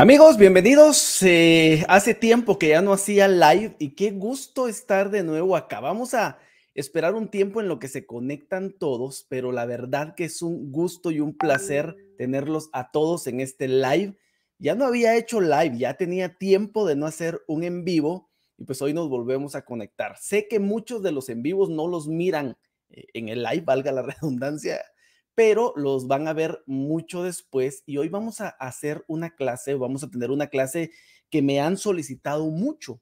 Amigos, bienvenidos. Eh, hace tiempo que ya no hacía live y qué gusto estar de nuevo acá. Vamos a esperar un tiempo en lo que se conectan todos, pero la verdad que es un gusto y un placer tenerlos a todos en este live. Ya no había hecho live, ya tenía tiempo de no hacer un en vivo y pues hoy nos volvemos a conectar. Sé que muchos de los en vivos no los miran eh, en el live, valga la redundancia, pero los van a ver mucho después y hoy vamos a hacer una clase, vamos a tener una clase que me han solicitado mucho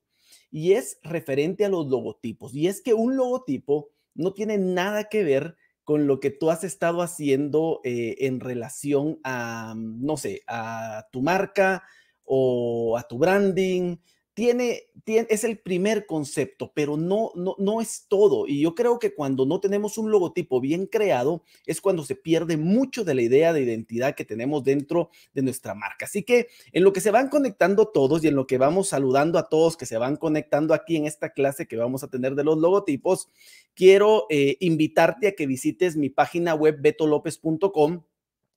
y es referente a los logotipos. Y es que un logotipo no tiene nada que ver con lo que tú has estado haciendo eh, en relación a, no sé, a tu marca o a tu branding tiene, es el primer concepto, pero no, no, no es todo. Y yo creo que cuando no tenemos un logotipo bien creado, es cuando se pierde mucho de la idea de identidad que tenemos dentro de nuestra marca. Así que en lo que se van conectando todos y en lo que vamos saludando a todos que se van conectando aquí en esta clase que vamos a tener de los logotipos, quiero eh, invitarte a que visites mi página web betolopez.com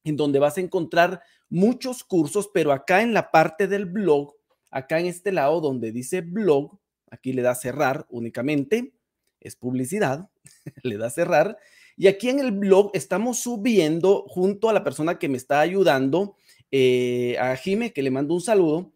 en donde vas a encontrar muchos cursos, pero acá en la parte del blog acá en este lado donde dice blog, aquí le da cerrar únicamente, es publicidad, le da cerrar. Y aquí en el blog estamos subiendo junto a la persona que me está ayudando, eh, a Jime, que le mando un saludo.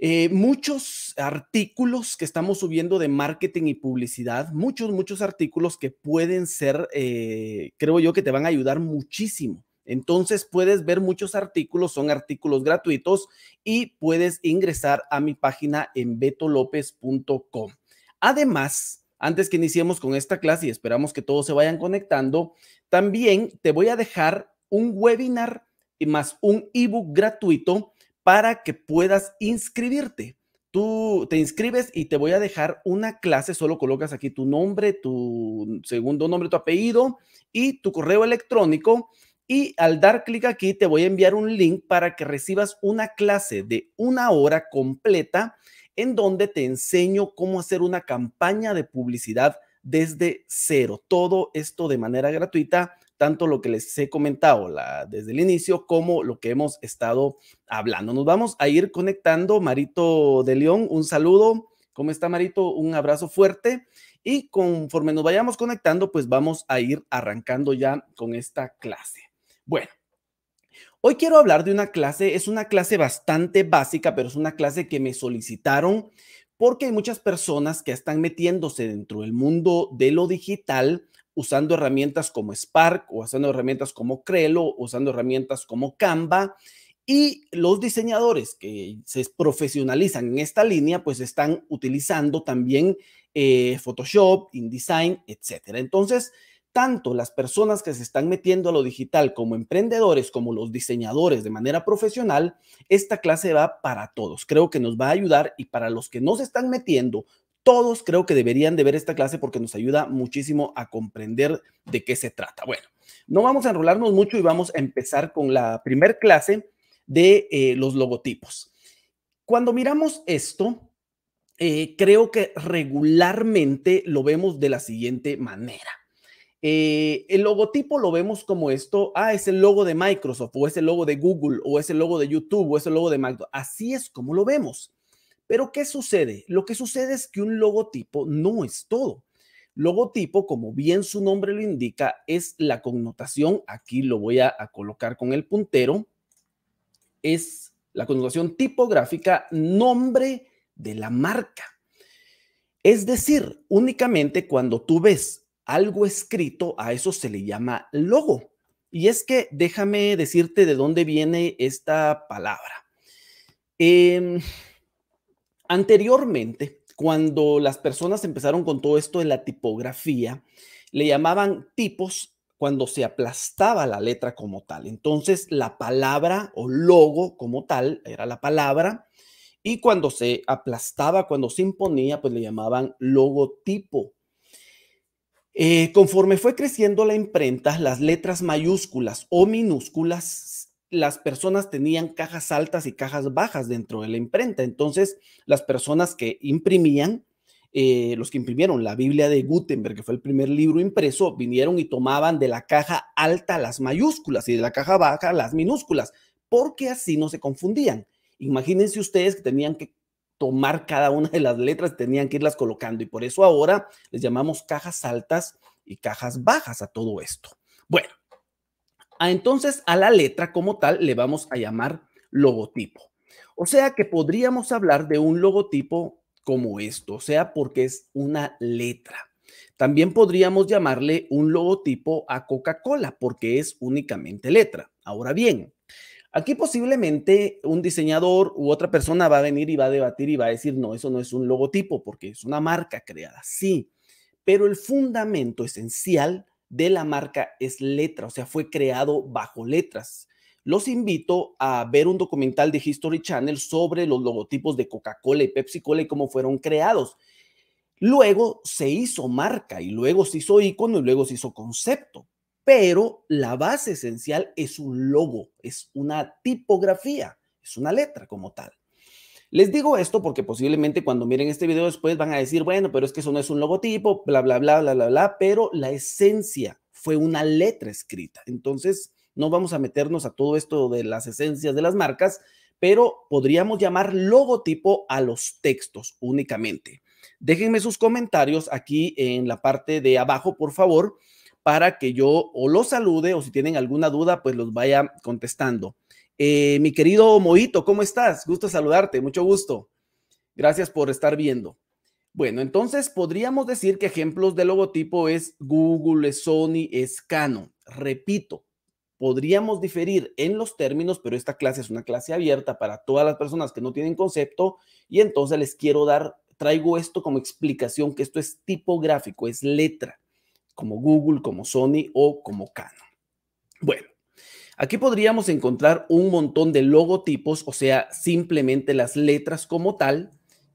Eh, muchos artículos que estamos subiendo de marketing y publicidad, muchos, muchos artículos que pueden ser, eh, creo yo, que te van a ayudar muchísimo. Entonces puedes ver muchos artículos, son artículos gratuitos y puedes ingresar a mi página en betolopez.com. Además, antes que iniciemos con esta clase y esperamos que todos se vayan conectando, también te voy a dejar un webinar y más un ebook gratuito para que puedas inscribirte. Tú te inscribes y te voy a dejar una clase, solo colocas aquí tu nombre, tu segundo nombre, tu apellido y tu correo electrónico y al dar clic aquí te voy a enviar un link para que recibas una clase de una hora completa en donde te enseño cómo hacer una campaña de publicidad desde cero. Todo esto de manera gratuita, tanto lo que les he comentado desde el inicio como lo que hemos estado hablando. Nos vamos a ir conectando. Marito de León, un saludo. ¿Cómo está Marito? Un abrazo fuerte. Y conforme nos vayamos conectando, pues vamos a ir arrancando ya con esta clase. Bueno, hoy quiero hablar de una clase, es una clase bastante básica, pero es una clase que me solicitaron porque hay muchas personas que están metiéndose dentro del mundo de lo digital usando herramientas como Spark o usando herramientas como Crelo, usando herramientas como Canva. Y los diseñadores que se profesionalizan en esta línea, pues están utilizando también eh, Photoshop, InDesign, etcétera. Entonces, tanto las personas que se están metiendo a lo digital como emprendedores, como los diseñadores de manera profesional, esta clase va para todos. Creo que nos va a ayudar y para los que no se están metiendo, todos creo que deberían de ver esta clase porque nos ayuda muchísimo a comprender de qué se trata. Bueno, no vamos a enrolarnos mucho y vamos a empezar con la primer clase de eh, los logotipos. Cuando miramos esto, eh, creo que regularmente lo vemos de la siguiente manera. Eh, el logotipo lo vemos como esto, ah, es el logo de Microsoft o es el logo de Google o es el logo de YouTube o es el logo de Mac. Así es como lo vemos. Pero ¿qué sucede? Lo que sucede es que un logotipo no es todo. Logotipo, como bien su nombre lo indica, es la connotación, aquí lo voy a, a colocar con el puntero, es la connotación tipográfica, nombre de la marca. Es decir, únicamente cuando tú ves algo escrito, a eso se le llama logo. Y es que déjame decirte de dónde viene esta palabra. Em, anteriormente, cuando las personas empezaron con todo esto de la tipografía, le llamaban tipos cuando se aplastaba la letra como tal. Entonces, la palabra o logo como tal era la palabra y cuando se aplastaba, cuando se imponía, pues le llamaban logotipo eh, conforme fue creciendo la imprenta, las letras mayúsculas o minúsculas, las personas tenían cajas altas y cajas bajas dentro de la imprenta. Entonces, las personas que imprimían, eh, los que imprimieron la Biblia de Gutenberg, que fue el primer libro impreso, vinieron y tomaban de la caja alta las mayúsculas y de la caja baja las minúsculas, porque así no se confundían. Imagínense ustedes que tenían que tomar cada una de las letras, tenían que irlas colocando y por eso ahora les llamamos cajas altas y cajas bajas a todo esto. Bueno, entonces a la letra como tal le vamos a llamar logotipo. O sea que podríamos hablar de un logotipo como esto, o sea, porque es una letra. También podríamos llamarle un logotipo a Coca-Cola porque es únicamente letra. Ahora bien, Aquí posiblemente un diseñador u otra persona va a venir y va a debatir y va a decir, no, eso no es un logotipo porque es una marca creada, sí, pero el fundamento esencial de la marca es letra, o sea, fue creado bajo letras. Los invito a ver un documental de History Channel sobre los logotipos de Coca-Cola y Pepsi-Cola y cómo fueron creados. Luego se hizo marca y luego se hizo icono y luego se hizo concepto pero la base esencial es un logo, es una tipografía, es una letra como tal. Les digo esto porque posiblemente cuando miren este video después van a decir, bueno, pero es que eso no es un logotipo, bla, bla, bla, bla, bla, bla, pero la esencia fue una letra escrita. Entonces, no vamos a meternos a todo esto de las esencias de las marcas, pero podríamos llamar logotipo a los textos únicamente. Déjenme sus comentarios aquí en la parte de abajo, por favor para que yo o los salude o si tienen alguna duda, pues los vaya contestando. Eh, mi querido Moito, ¿cómo estás? Gusto saludarte, mucho gusto. Gracias por estar viendo. Bueno, entonces podríamos decir que ejemplos de logotipo es Google, Sony, es Repito, podríamos diferir en los términos, pero esta clase es una clase abierta para todas las personas que no tienen concepto y entonces les quiero dar, traigo esto como explicación, que esto es tipográfico, es letra como Google, como Sony o como Canon. Bueno, Aquí podríamos encontrar un montón de logotipos, o sea, simplemente las letras como tal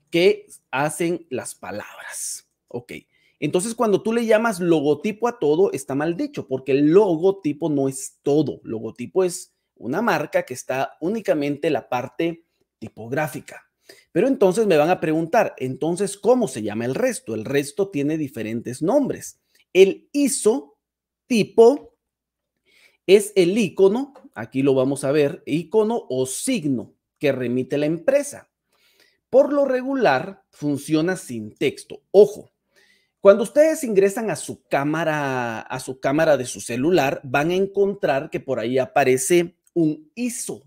que hacen las palabras. Ok. Entonces, cuando tú le llamas logotipo a todo, está mal dicho, porque el logotipo no es todo. Logotipo es una marca que está únicamente la parte tipográfica. Pero entonces me van a preguntar, entonces, ¿cómo se llama el resto? El resto tiene diferentes nombres. El ISO tipo es el icono, aquí lo vamos a ver, icono o signo que remite la empresa. Por lo regular, funciona sin texto. Ojo, cuando ustedes ingresan a su cámara, a su cámara de su celular, van a encontrar que por ahí aparece un ISO.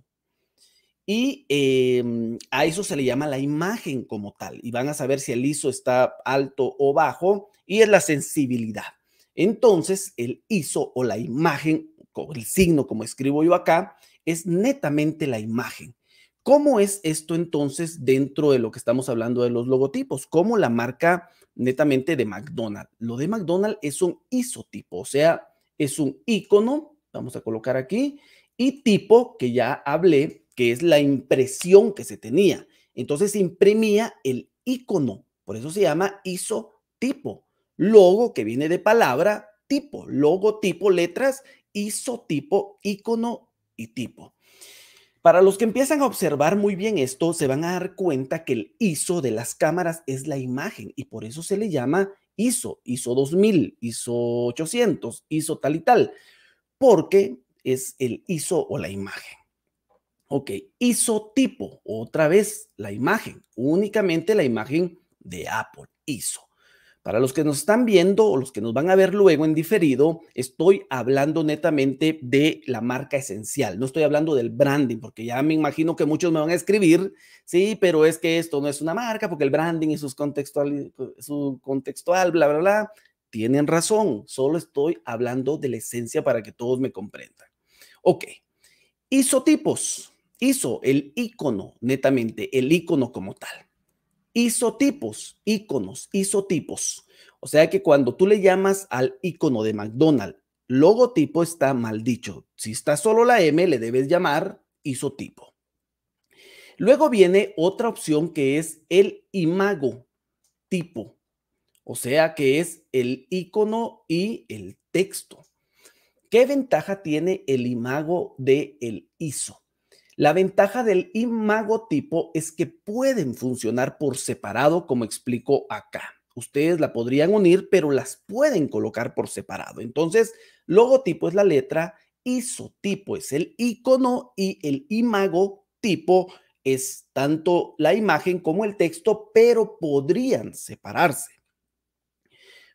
Y em, a eso se le llama la imagen como tal. Y van a saber si el ISO está alto o bajo. Y es la sensibilidad. Entonces, el ISO o la imagen, el signo como escribo yo acá, es netamente la imagen. ¿Cómo es esto entonces dentro de lo que estamos hablando de los logotipos? Como la marca netamente de McDonald's. Lo de McDonald's es un isotipo, o sea, es un icono, vamos a colocar aquí, y tipo que ya hablé, que es la impresión que se tenía. Entonces se imprimía el icono, por eso se llama isotipo. Logo, que viene de palabra, tipo, logo, tipo, letras, tipo, icono y tipo. Para los que empiezan a observar muy bien esto, se van a dar cuenta que el ISO de las cámaras es la imagen y por eso se le llama ISO, ISO 2000, ISO 800, ISO tal y tal, porque es el ISO o la imagen. Ok, tipo, otra vez la imagen, únicamente la imagen de Apple, ISO. Para los que nos están viendo o los que nos van a ver luego en diferido, estoy hablando netamente de la marca esencial. No estoy hablando del branding, porque ya me imagino que muchos me van a escribir, sí, pero es que esto no es una marca, porque el branding y sus contextual, su contextual, bla, bla, bla. Tienen razón, solo estoy hablando de la esencia para que todos me comprendan. Ok, isotipos, ISO, el icono, netamente, el icono como tal. Isotipos, iconos, isotipos. O sea que cuando tú le llamas al icono de McDonald's, logotipo está mal dicho. Si está solo la M, le debes llamar isotipo. Luego viene otra opción que es el imago tipo, o sea que es el icono y el texto. ¿Qué ventaja tiene el imago de el ISO? La ventaja del imagotipo es que pueden funcionar por separado, como explico acá. Ustedes la podrían unir, pero las pueden colocar por separado. Entonces, logotipo es la letra, isotipo es el icono y el imagotipo es tanto la imagen como el texto, pero podrían separarse.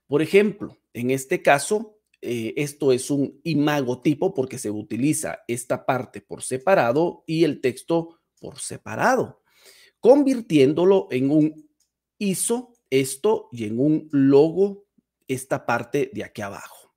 Por ejemplo, en este caso, eh, esto es un imagotipo porque se utiliza esta parte por separado y el texto por separado, convirtiéndolo en un ISO, esto, y en un logo, esta parte de aquí abajo.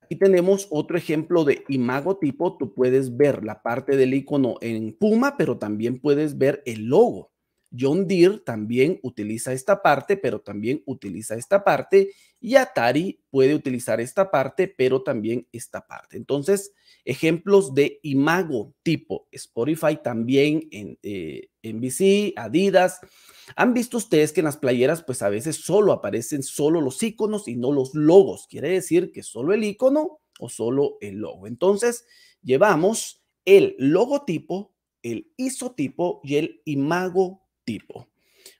Aquí tenemos otro ejemplo de imagotipo. Tú puedes ver la parte del icono en Puma, pero también puedes ver el logo. John Deere también utiliza esta parte, pero también utiliza esta parte. Y Atari puede utilizar esta parte, pero también esta parte. Entonces, ejemplos de imago tipo Spotify también en eh, NBC, Adidas. Han visto ustedes que en las playeras, pues a veces solo aparecen solo los iconos y no los logos. Quiere decir que solo el icono o solo el logo. Entonces, llevamos el logotipo, el isotipo y el imago tipo.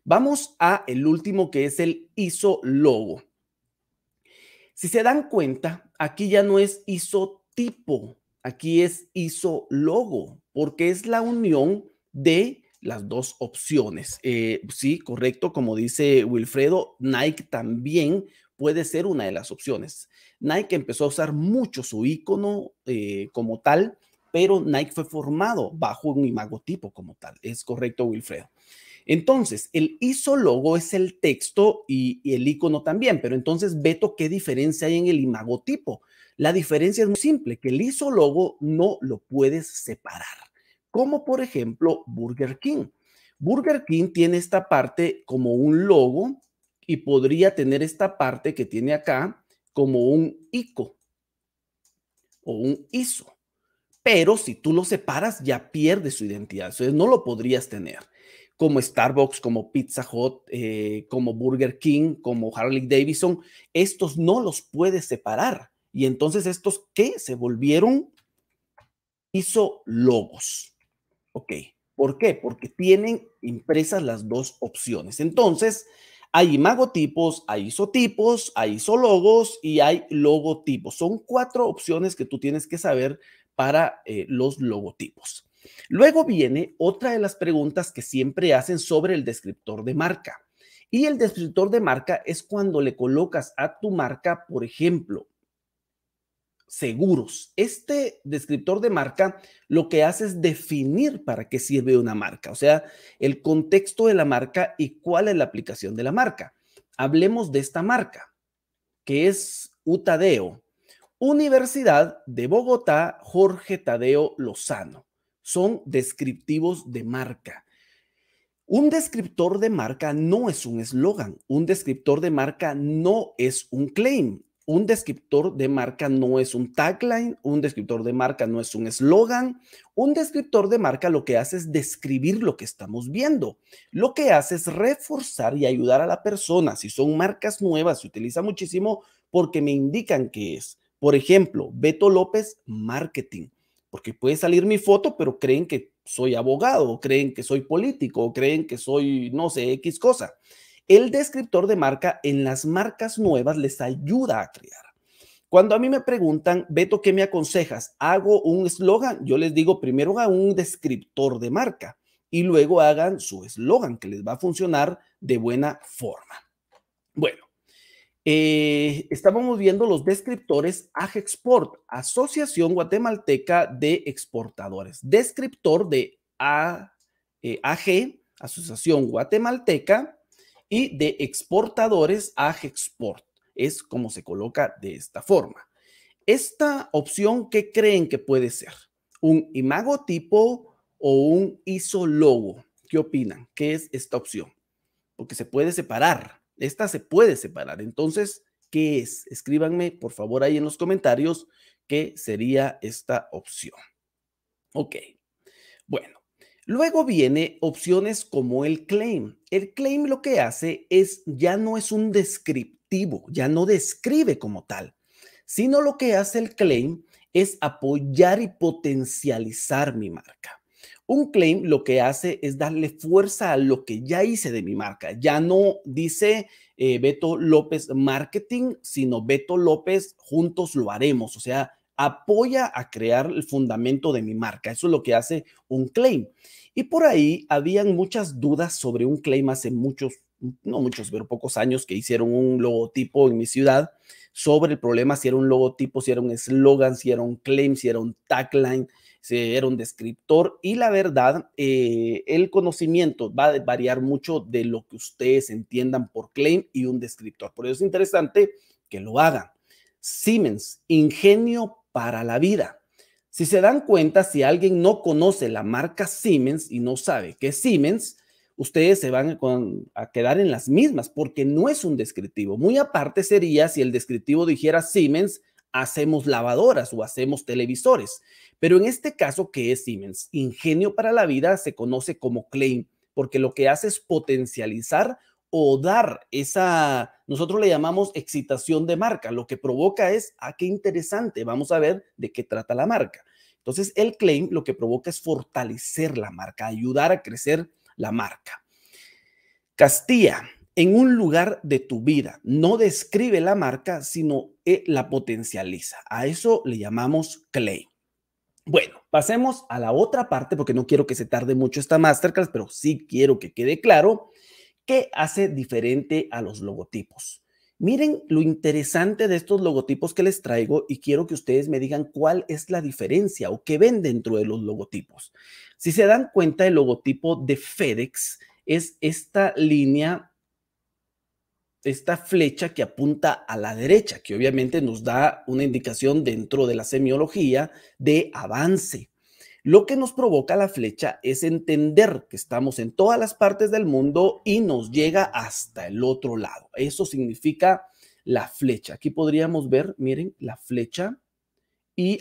Vamos a el último que es el ISO logo. Si se dan cuenta, aquí ya no es tipo, aquí es logo, porque es la unión de las dos opciones. Eh, sí, correcto, como dice Wilfredo, Nike también puede ser una de las opciones. Nike empezó a usar mucho su icono eh, como tal, pero Nike fue formado bajo un imagotipo como tal. Es correcto, Wilfredo. Entonces, el isólogo es el texto y, el icono también, pero entonces, ¿veto ¿qué diferencia hay en el imagotipo? La diferencia es muy simple, que el isólogo no lo puedes separar, como por ejemplo Burger King. Burger King tiene esta parte como un logo y podría tener esta parte que tiene acá como un ico o un iso. Pero si tú lo separas, ya pierde su identidad. Entonces no lo podrías tener como Starbucks, como Pizza Hut, eh, como Burger King, como Harley Davidson, estos no los puedes separar. Y entonces estos ¿qué? se volvieron hizo logos. Ok, ¿por qué? Porque tienen impresas las dos opciones. Entonces, hay imagotipos, hay isotipos, hay isologos y hay logotipos. Son cuatro opciones que tú tienes que saber para eh, los logotipos. Luego viene otra de las preguntas que siempre hacen sobre el descriptor de marca. Y el descriptor de marca es cuando le colocas a tu marca, por ejemplo, seguros. Este descriptor de marca lo que hace es definir para qué sirve una marca, o sea, el contexto de la marca y cuál es la aplicación de la marca. Hablemos de esta marca, que es UTADEO, Universidad de Bogotá Jorge Tadeo Lozano son descriptivos de marca. Un descriptor de marca no es un eslogan, un descriptor de marca no es un claim, un descriptor de marca no es un tagline, un descriptor de marca no es un eslogan, un descriptor de marca lo que hace es describir lo que estamos viendo, lo que hace es reforzar y ayudar a la persona, si son marcas nuevas, se utiliza muchísimo porque me indican qué es. Por ejemplo, Beto López Marketing. Porque puede salir mi foto, pero creen que soy abogado, creen que soy político, creen que soy, no sé, X cosa. El descriptor de marca en las marcas nuevas les ayuda a crear. Cuando a mí me preguntan, Beto, ¿qué me aconsejas? ¿Hago un eslogan? Yo les digo, primero hagan un descriptor de marca y luego hagan su eslogan que les va a funcionar de buena forma. Eh, estábamos viendo los descriptores AGEXPORT, Asociación Guatemalteca de Exportadores. Descriptor de A, eh, AG, Asociación Guatemalteca, y de exportadores AGEXPORT. Es como se coloca de esta forma. Esta opción, ¿qué creen que puede ser? ¿Un imagotipo o un isologo? ¿Qué opinan? ¿Qué es esta opción? Porque se puede separar. Esta se puede separar. Entonces, ¿qué es? Escríbanme, por favor, ahí en los comentarios qué sería esta opción. Ok. Bueno, Luego viene opciones como el claim. El claim lo que hace es ya no es un descriptivo, ya no describe como tal, sino lo que hace el claim es apoyar y potencializar mi marca. Un claim lo que hace es darle fuerza a lo que ya hice de mi marca. Ya no dice eh, Beto López Marketing, sino Beto López Juntos lo haremos. O sea, apoya a crear el fundamento de mi marca. Eso es lo que hace un claim. Y por ahí habían muchas dudas sobre un claim hace muchos, no muchos, pero pocos años que hicieron un logotipo en mi ciudad sobre el problema si era un logotipo, si era un eslogan, si era un claim, si era un tagline era un descriptor y la verdad, eh, el conocimiento va a variar mucho de lo que ustedes entiendan por claim y un descriptor. Por eso es interesante que lo hagan. Siemens, ingenio para la vida. Si se dan cuenta, si alguien no conoce la marca Siemens y no sabe qué es Siemens, ustedes se van a quedar en las mismas porque no es un descriptivo. Muy aparte sería si el descriptivo dijera Siemens hacemos lavadoras o hacemos televisores. Pero en este caso, que es Siemens? Ingenio para la vida se conoce como claim, porque lo que hace es potencializar o dar esa, nosotros le llamamos excitación de marca. Lo que provoca es, ah, qué interesante, vamos a ver de qué trata la marca. Entonces, el claim lo que provoca es fortalecer la marca, ayudar a crecer la marca. Castilla, en un lugar de tu vida. No describe la marca, sino eh, la potencializa. A eso le llamamos Clay. Bueno, pasemos a la otra parte porque no quiero que se tarde mucho esta masterclass, pero sí quiero que quede claro qué hace diferente a los logotipos. Miren lo interesante de estos logotipos que les traigo y quiero que ustedes me digan cuál es la diferencia o qué ven dentro de los logotipos. Si se dan cuenta, el logotipo de FedEx es esta línea esta flecha que apunta a la derecha, que obviamente nos da una indicación dentro de la semiología de avance. Lo que nos provoca la flecha es entender que estamos en todas las partes del mundo y nos llega hasta el otro lado. Eso significa la flecha. Aquí podríamos ver, miren, la flecha. Y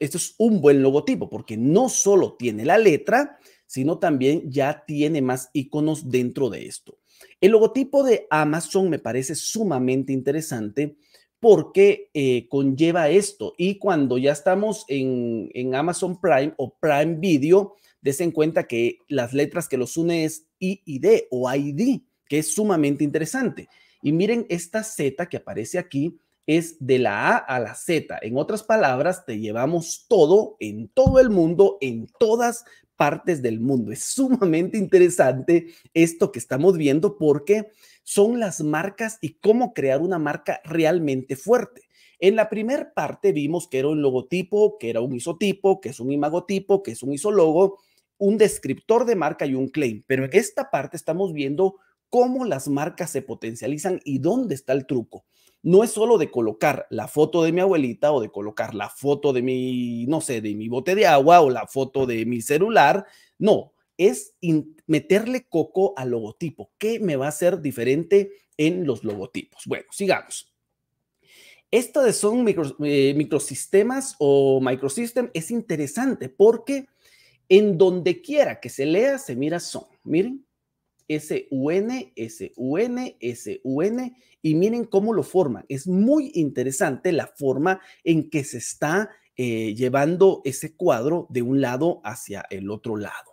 esto es un buen logotipo porque no solo tiene la letra, sino también ya tiene más iconos dentro de esto. El logotipo de Amazon me parece sumamente interesante porque eh, conlleva esto. Y cuando ya estamos en, en, Amazon Prime o Prime Video, des en cuenta que las letras que los une es IID o ID, que es sumamente interesante. Y miren, esta Z que aparece aquí es de la A a la Z. En otras palabras, te llevamos todo en todo el mundo, en todas partes del mundo. Es sumamente interesante esto que estamos viendo porque son las marcas y cómo crear una marca realmente fuerte. En la primera parte vimos que era un logotipo, que era un isotipo, que es un imagotipo, que es un isologo, un descriptor de marca y un claim. Pero en esta parte estamos viendo cómo las marcas se potencializan y dónde está el truco no es solo de colocar la foto de mi abuelita o de colocar la foto de mi, no sé, de mi bote de agua o la foto de mi celular, no, es meterle coco al logotipo. ¿Qué me va a hacer diferente en los logotipos? Bueno, sigamos. Esto de son micro, eh, microsistemas o microsystem es interesante porque en donde quiera que se lea se mira son. Miren, S-U-N, S-U-N, S-U-N, y miren cómo lo forman. Es muy interesante la forma en que se está eh, llevando ese cuadro de un lado hacia el otro lado.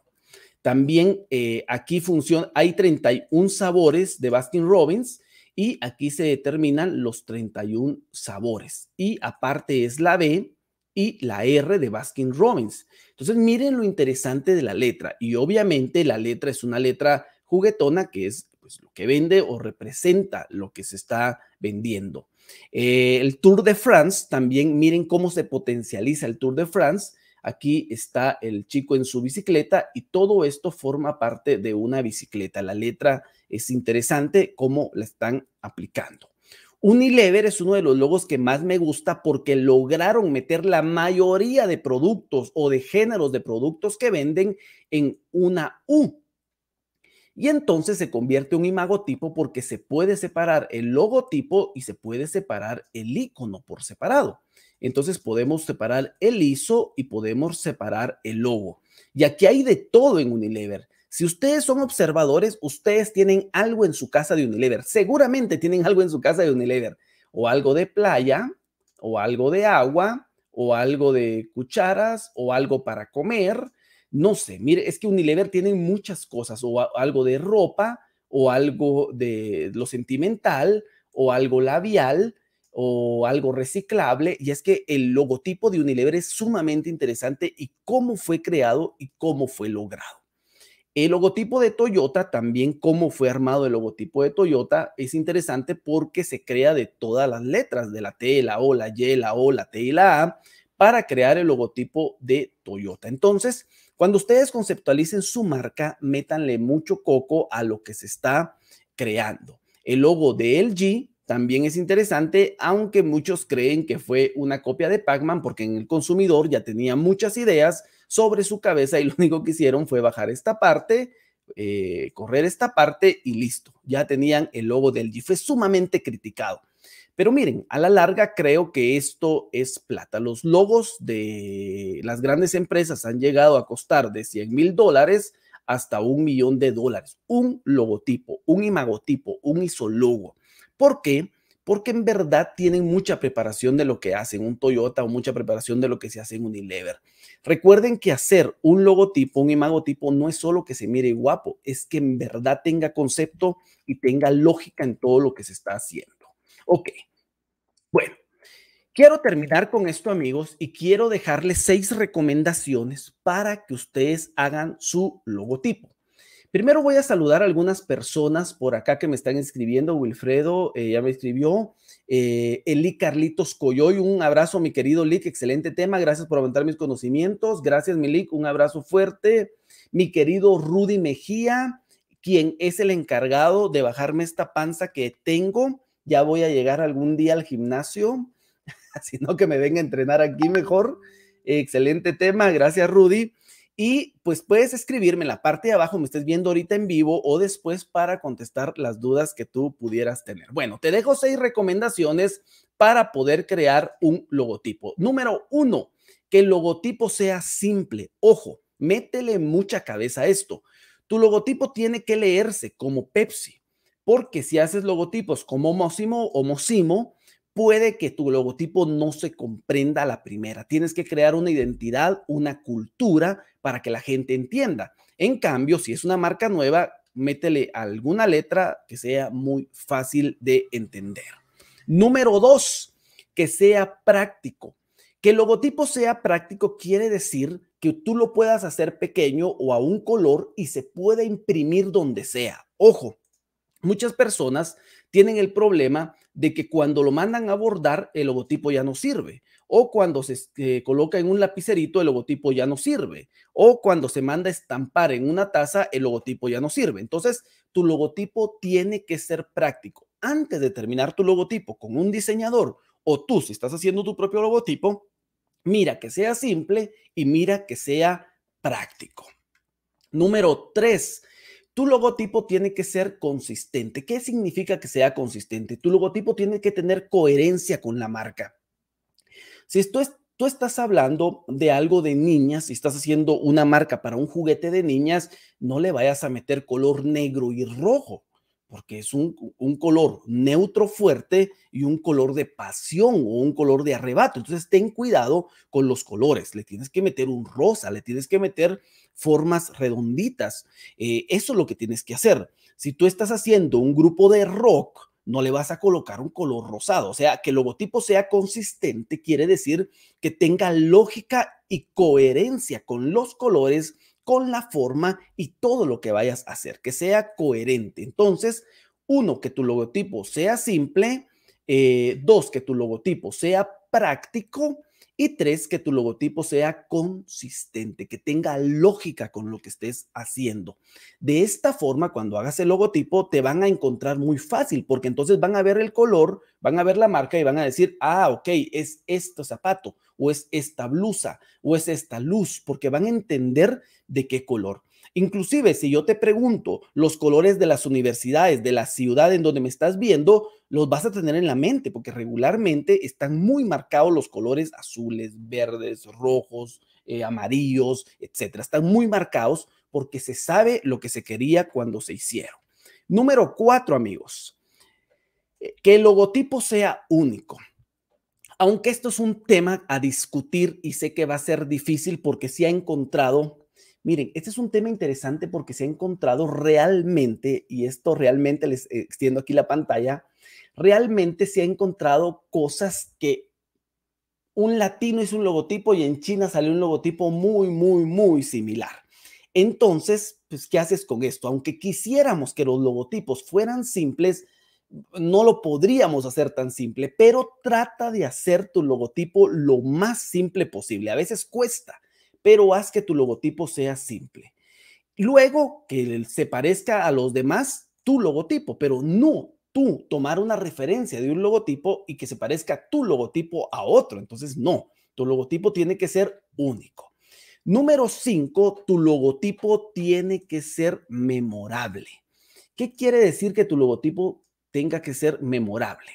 También eh, aquí funciona, hay 31 sabores de Baskin Robbins y aquí se determinan los 31 sabores. Y aparte es la B y la R de Baskin Robbins. Entonces miren lo interesante de la letra y obviamente la letra es una letra juguetona, que es pues, lo que vende o representa lo que se está vendiendo. Eh, el Tour de France, también miren cómo se potencializa el Tour de France. Aquí está el chico en su bicicleta y todo esto forma parte de una bicicleta. La letra es interesante cómo la están aplicando. Unilever es uno de los logos que más me gusta porque lograron meter la mayoría de productos o de géneros de productos que venden en una U y entonces se convierte en un imagotipo porque se puede separar el logotipo y se puede separar el icono por separado. Entonces podemos separar el ISO y podemos separar el logo. Y aquí hay de todo en Unilever. Si ustedes son observadores, ustedes tienen algo en su casa de Unilever. Seguramente tienen algo en su casa de Unilever. O algo de playa, o algo de agua, o algo de cucharas, o algo para comer, no sé, mire, es que Unilever tiene muchas cosas, o algo de ropa, o algo de lo sentimental, o algo labial, o algo reciclable, y es que el logotipo de Unilever es sumamente interesante y cómo fue creado y cómo fue logrado. El logotipo de Toyota, también cómo fue armado el logotipo de Toyota, es interesante porque se crea de todas las letras, de la T, la O, la Y, la O, la T y la A, para crear el logotipo de Toyota. Entonces, cuando ustedes conceptualicen su marca, métanle mucho coco a lo que se está creando. El logo de LG también es interesante, aunque muchos creen que fue una copia de Pac-Man porque en el consumidor ya tenía muchas ideas sobre su cabeza y lo único que hicieron fue bajar esta parte, eh, correr esta parte y listo. Ya tenían el logo de LG, Fue sumamente criticado. Pero miren, a la larga creo que esto es plata. Los logos de las grandes empresas han llegado a costar de 100 mil dólares hasta un millón de dólares. Un logotipo, un imagotipo, un isologo. ¿Por qué? Porque en verdad tienen mucha preparación de lo que hacen un Toyota o mucha preparación de lo que se hace en Unilever. Recuerden que hacer un logotipo, un imagotipo, no es solo que se mire guapo, es que en verdad tenga concepto y tenga lógica en todo lo que se está haciendo. Ok. Bueno, quiero terminar con esto, amigos, y quiero dejarles seis recomendaciones para que ustedes hagan su logotipo. Primero voy a saludar a algunas personas por acá que me están escribiendo. Wilfredo eh, ya me escribió. Eh, Eli Carlitos Coyoy, un abrazo, mi querido Lick. Excelente tema. Gracias por aumentar mis conocimientos. Gracias, mi Lick. Un abrazo fuerte. Mi querido Rudy Mejía, quien es el encargado de bajarme esta panza que tengo ya voy a llegar algún día al gimnasio, sino que me venga a entrenar aquí mejor. Excelente tema, gracias Rudy. Y pues puedes escribirme en la parte de abajo, me estés viendo ahorita en vivo o después para contestar las dudas que tú pudieras tener. Bueno, te dejo seis recomendaciones para poder crear un logotipo. Número uno, que el logotipo sea simple. Ojo, métele mucha cabeza a esto. Tu logotipo tiene que leerse como Pepsi, porque si haces logotipos como Mosimo o Mosimo, puede que tu logotipo no se comprenda la primera. Tienes que crear una identidad, una cultura para que la gente entienda. En cambio, si es una marca nueva, métele alguna letra que sea muy fácil de entender. Número dos, que sea práctico. Que el logotipo sea práctico quiere decir que tú lo puedas hacer pequeño o a un color y se pueda imprimir donde sea. Ojo, Muchas personas tienen el problema de que cuando lo mandan a bordar, el logotipo ya no sirve. O cuando se este, coloca en un lapicerito, el logotipo ya no sirve. O cuando se manda a estampar en una taza, el logotipo ya no sirve. Entonces, tu logotipo tiene que ser práctico. Antes de terminar tu logotipo con un diseñador o tú, si estás haciendo tu propio logotipo, mira que sea simple y mira que sea práctico. Número tres, tu logotipo tiene que ser consistente. ¿Qué significa que sea consistente? Tu logotipo tiene que tener coherencia con la marca. Si tú estás hablando de algo de niñas y estás haciendo una marca para un juguete de niñas, no le vayas a meter color negro y rojo porque es un, color neutro fuerte y un color de pasión o un color de arrebato. Entonces ten cuidado con los colores, le tienes que meter un rosa, le tienes que meter formas redonditas. Eh, eso es lo que tienes que hacer. Si tú estás haciendo un grupo de rock, no le vas a colocar un color rosado. O sea, que el logotipo sea consistente quiere decir que tenga lógica y coherencia con los colores con la forma y todo lo que vayas a hacer, que sea coherente. Entonces, uno, que tu logotipo sea simple. Eh, dos, que tu logotipo sea práctico. Y tres, que tu logotipo sea consistente, que tenga lógica con lo que estés haciendo. De esta forma, cuando hagas el logotipo, te van a encontrar muy fácil, porque entonces van a ver el color, van a ver la marca y van a decir, ah, ok, es este zapato, o es esta blusa, o es esta luz, porque van a entender de qué color. Inclusive si yo te pregunto los colores de las universidades, de la ciudad en donde me estás viendo, los vas a tener en la mente porque regularmente están muy marcados los colores azules, verdes, rojos, eh, amarillos, etc. Están muy marcados porque se sabe lo que se quería cuando se hicieron. Número cuatro, amigos, eh, que el logotipo sea único. Aunque esto es un tema a discutir y sé que va a ser difícil porque se ha encontrado Miren, este es un tema interesante porque se ha encontrado realmente, y esto realmente les extiendo aquí la pantalla, realmente se ha encontrado cosas que un latino hizo un logotipo y en China salió un logotipo muy, muy, muy similar. Entonces, pues, ¿qué haces con esto? Aunque quisiéramos que los logotipos fueran simples, no lo podríamos hacer tan simple, pero trata de hacer tu logotipo lo más simple posible. A veces cuesta, pero haz que tu logotipo sea simple. Luego, que se parezca a los demás, tu logotipo, pero no tú tomar una referencia de un logotipo y que se parezca tu logotipo a otro. Entonces, no, tu logotipo tiene que ser único. Número cinco, tu logotipo tiene que ser memorable. ¿Qué quiere decir que tu logotipo tenga que ser memorable?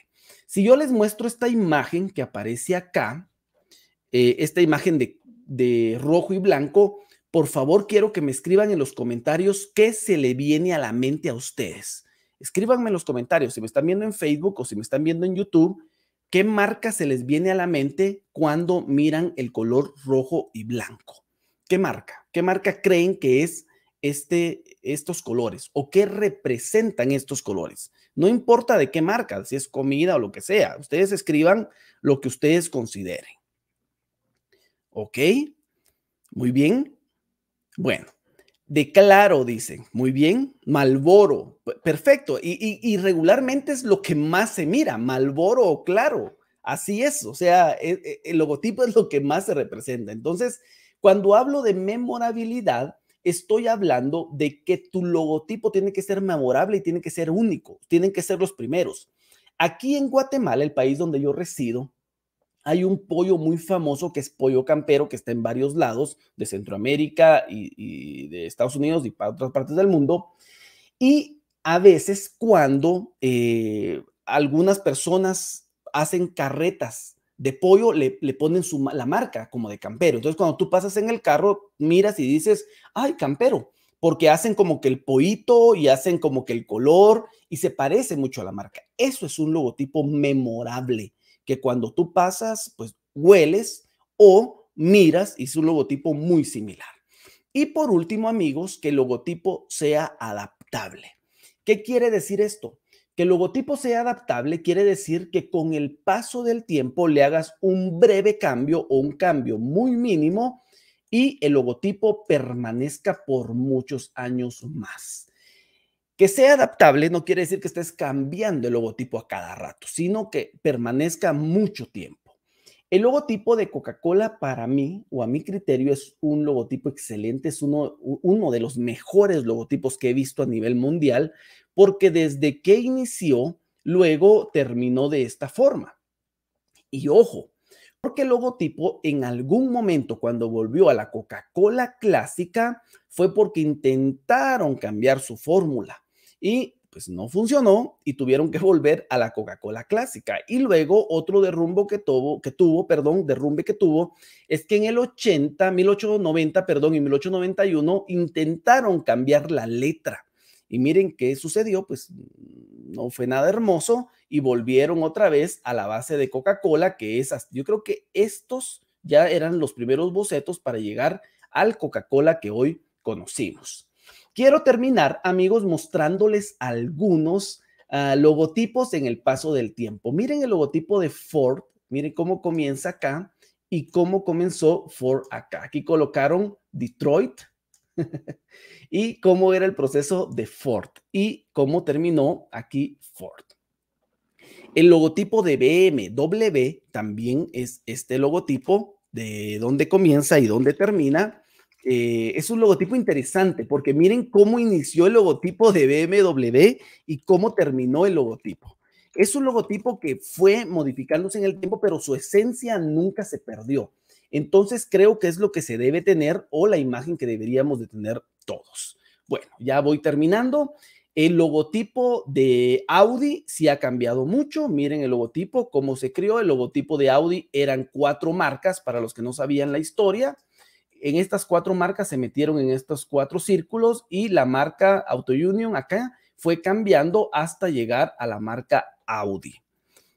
Si yo les muestro esta imagen que aparece acá, eh, esta imagen de de rojo y blanco, por favor quiero que me escriban en los comentarios qué se le viene a la mente a ustedes. Escríbanme en los comentarios si me están viendo en Facebook o si me están viendo en YouTube, qué marca se les viene a la mente cuando miran el color rojo y blanco. ¿Qué marca? ¿Qué marca creen que es este, estos colores o qué representan estos colores? No importa de qué marca, si es comida o lo que sea, ustedes escriban lo que ustedes consideren. ¿Ok? Muy bien. Bueno, de Claro, dicen. Muy bien. Malboro. Perfecto. Y, regularmente es lo que más se mira, Malboro o Claro. Así es. O sea, el, e, el logotipo es lo que más se representa. Entonces, cuando hablo de memorabilidad, estoy hablando de que tu logotipo tiene que ser memorable y tiene que ser único. Tienen que ser los primeros. Aquí en Guatemala, el país donde yo resido, hay un pollo muy famoso que es pollo campero, que está en varios lados de Centroamérica y, de Estados Unidos y para otras partes del mundo. Y a veces cuando eh, algunas personas hacen carretas de pollo, le, ponen la marca como de campero. Entonces cuando tú pasas en el carro, miras y dices, ay, campero, porque hacen como que el pollito y hacen como que el color y se parece mucho a la marca. Eso es un logotipo memorable que cuando tú pasas, pues hueles o miras y es un logotipo muy similar. Y por último, amigos, que el logotipo sea adaptable. ¿Qué quiere decir esto? Que el logotipo sea adaptable quiere decir que con el paso del tiempo le hagas un breve cambio o un cambio muy mínimo y el logotipo permanezca por muchos años más. Que sea adaptable no quiere decir que estés cambiando el logotipo a cada rato, sino que permanezca mucho tiempo. El logotipo de Coca-Cola para mí o a mi criterio es un logotipo excelente, es uno, uno de los mejores logotipos que he visto a nivel mundial, porque desde que inició, luego terminó de esta forma. Y ojo, porque el logotipo en algún momento cuando volvió a la Coca-Cola clásica fue porque intentaron cambiar su fórmula y pues no funcionó y tuvieron que volver a la Coca-Cola clásica. Y luego otro derrumbo que tuvo, que tuvo, perdón, derrumbe que tuvo, es que en el 80, 1890, perdón, en 1891 intentaron cambiar la letra. Y miren qué sucedió, pues no fue nada hermoso y volvieron otra vez a la base de Coca-Cola, que es, yo creo que estos ya eran los primeros bocetos para llegar al Coca-Cola que hoy conocimos. Quiero terminar, amigos, mostrándoles algunos ah, logotipos en el paso del tiempo. Miren el logotipo de Ford, miren cómo comienza acá y cómo comenzó Ford acá. Aquí colocaron Detroit y cómo era el proceso de Ford y cómo terminó aquí Ford. El logotipo de BMW también es este logotipo de dónde comienza y dónde termina. Eh, es un logotipo interesante porque miren cómo inició el logotipo de BMW y cómo terminó el logotipo. Es un logotipo que fue modificándose en el tiempo, pero su esencia nunca se perdió. Entonces creo que es lo que se debe tener o la imagen que deberíamos de tener todos. Bueno, ya voy terminando. El logotipo de Audi sí ha cambiado mucho. Miren el logotipo, cómo se creó. El logotipo de Audi eran cuatro marcas, para los que no sabían la historia en estas cuatro marcas se metieron en estos cuatro círculos y la marca Auto Union acá fue cambiando hasta llegar a la marca Audi.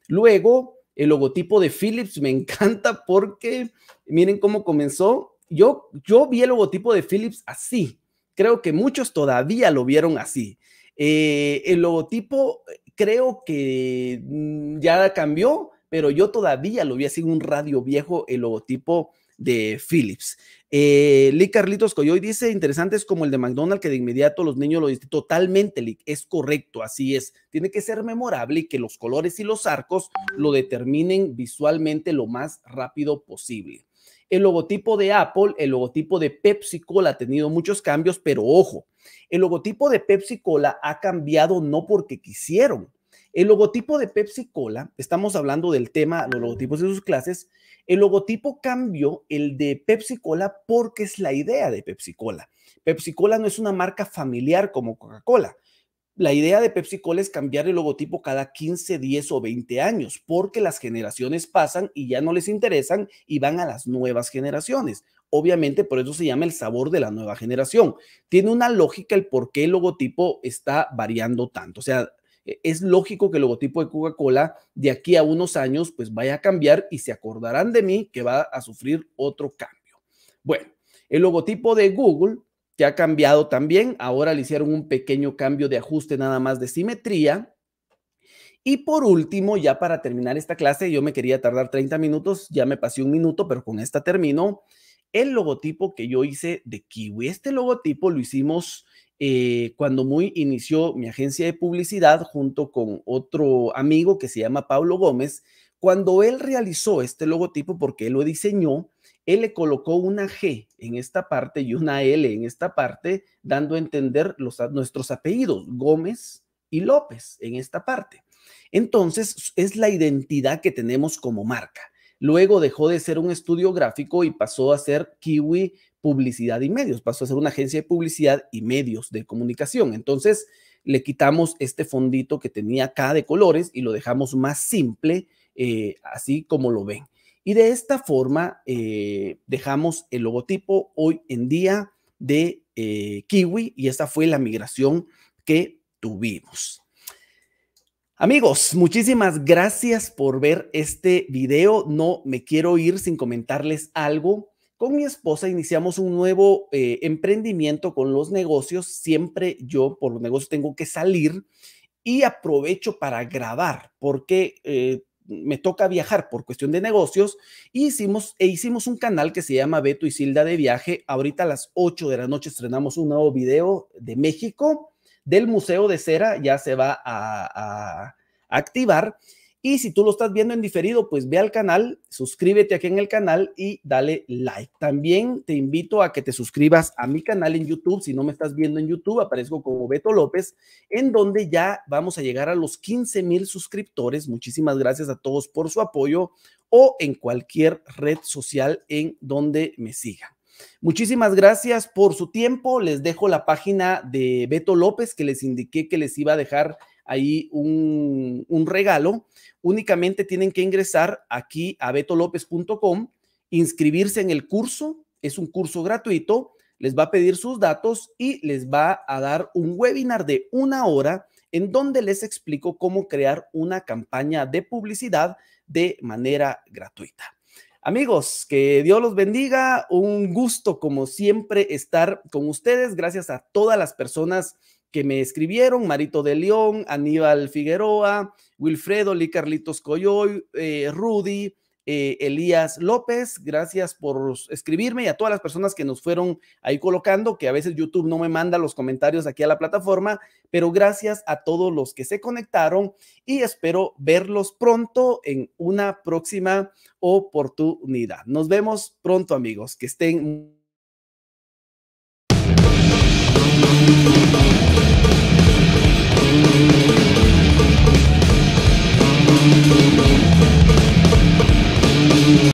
Luego, el logotipo de Philips me encanta porque miren cómo comenzó. Yo, yo vi el logotipo de Philips así. Creo que muchos todavía lo vieron así. Eh, el logotipo creo que mm, ya cambió, pero yo todavía lo vi así en un radio viejo, el logotipo de Philips. Eh, Lee Carlitos Coyoy dice, interesante es como el de McDonald's, que de inmediato los niños lo dicen. Totalmente, Lee, es correcto, así es. Tiene que ser memorable y que los colores y los arcos lo determinen visualmente lo más rápido posible. El logotipo de Apple, el logotipo de Pepsi Cola ha tenido muchos cambios, pero ojo, el logotipo de Pepsi Cola ha cambiado no porque quisieron, el logotipo de Pepsi Cola, estamos hablando del tema, los logotipos de sus clases, el logotipo cambió el de Pepsi Cola porque es la idea de Pepsi Cola. Pepsi Cola no es una marca familiar como Coca-Cola. La idea de Pepsi Cola es cambiar el logotipo cada 15, 10 o 20 años, porque las generaciones pasan y ya no les interesan y van a las nuevas generaciones. Obviamente, por eso se llama el sabor de la nueva generación. Tiene una lógica el por qué el logotipo está variando tanto. O sea, e, es lógico que el logotipo de Coca-Cola de aquí a unos años pues vaya a cambiar y se acordarán de mí que va a sufrir otro cambio. Bueno, el logotipo de Google que ha cambiado también, ahora le hicieron un pequeño cambio de ajuste nada más de simetría. Y por último, ya para terminar esta clase, yo me quería tardar 30 minutos, ya me pasé un minuto, pero con esta termino el logotipo que yo hice de Kiwi. Este logotipo lo hicimos eh, cuando muy inició mi agencia de publicidad junto con otro amigo que se llama Pablo Gómez. Cuando él realizó este logotipo, porque él lo diseñó, él le colocó una G en esta parte y una L en esta parte, dando a entender los, nuestros apellidos, Gómez y López, en esta parte. Entonces, es la identidad que tenemos como marca. Luego dejó de ser un estudio gráfico y pasó a ser Kiwi Publicidad y Medios, pasó a ser una agencia de publicidad y medios de comunicación. Entonces, le quitamos este fondito que tenía acá de colores y lo dejamos más simple, eh, así como lo ven. Y de esta forma eh, dejamos el logotipo hoy en día de eh, Kiwi y esa fue la migración que tuvimos. Amigos, muchísimas gracias por ver este video. No me quiero ir sin comentarles algo. Con mi esposa iniciamos un nuevo eh, emprendimiento con los negocios. Siempre yo por los negocios tengo que salir y aprovecho para grabar porque eh, me toca viajar por cuestión de negocios. hicimos, e hicimos un canal que se llama Beto y Silda de Viaje. Ahorita a las 8 de la noche estrenamos un nuevo video de México del Museo de Cera ya se va a, activar. Y si tú lo estás viendo en diferido, pues ve al canal, suscríbete aquí en el canal y dale like. También te invito a que te suscribas a mi canal en YouTube. Si no me estás viendo en YouTube, aparezco como Beto López, en donde ya vamos a llegar a los 15 mil suscriptores. Muchísimas gracias a todos por su apoyo o en cualquier red social en donde me siga. Muchísimas gracias por su tiempo. Les dejo la página de Beto López que les indiqué que les iba a dejar ahí un, regalo. Únicamente tienen que ingresar aquí a betolopez.com, inscribirse en el curso. Es un curso gratuito. Les va a pedir sus datos y les va a dar un webinar de una hora en donde les explico cómo crear una campaña de publicidad de manera gratuita. Amigos, que Dios los bendiga. Un gusto, como siempre, estar con ustedes. Gracias a todas las personas que me escribieron, Marito de León, Aníbal Figueroa, Wilfredo Lee Carlitos Coyoy, eh, Rudy, eh, Elías López, gracias por escribirme y a todas las personas que nos fueron ahí colocando, que a veces YouTube no me manda los comentarios aquí a la plataforma, pero gracias a todos los que se conectaron y espero verlos pronto en una próxima oportunidad. Nos vemos pronto amigos, que estén